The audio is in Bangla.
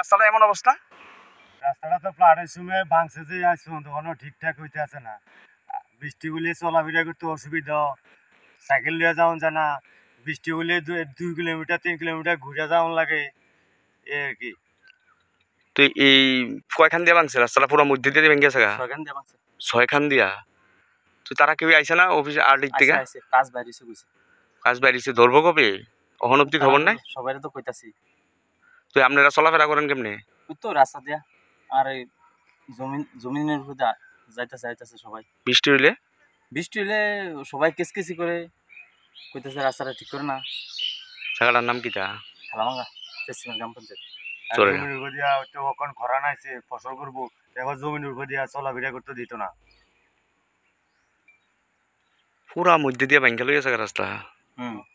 রাস্তাটা এমন অবস্থা রাস্তাটা তো ফ্লাডের সময় ভাঙছে যে আজ পর্যন্ত ঠিকঠাক হইতে আছে না বৃষ্টি হলে চলাফেরা করতে অসুবিধা সাইকেল নিয়ে যাওয়া জানা বৃষ্টি হলে দুই কিলোমিটার তিন কিলোমিটার ঘুরে যাওয়া লাগে এ আর কি তো এই কয়খান দিয়ে ভাঙছে রাস্তাটা পুরো মধ্যে দিয়ে ভেঙে গেছে ছয়খান দিয়ে ভাঙছে ছয়খান দিয়া তো তারা কেউ আইছে না অফিস আর দিক থেকে কাজ বাইরেছে কইছে কাজ বাইরেছে ধরবো কবে অহন অব্দি খবর নাই সবাই তো কইতাছি তো আপনারা চলাফেরা করেন কেমনি উত্তর রাস্তা দিয়া আর এই জমিন জমিনের উপর যাইতেছে যাইতেছে সবাই বৃষ্টি হইলে বৃষ্টি হইলে সবাই কেসকেসি করে কইতেছে রাস্তাটা ঠিক করে না জায়গাটার নাম কিটা থালামাঙ্গা তেসিমের গ্রাম পঞ্চায়েত চলে উপর দিয়া তো নাইছে ফসল করবো দেখো জমিনের উপর দিয়া চলাফেরা করতে দিত না পুরা মধ্যে দিয়ে ভাঙ্গা লইয়া রাস্তা হুম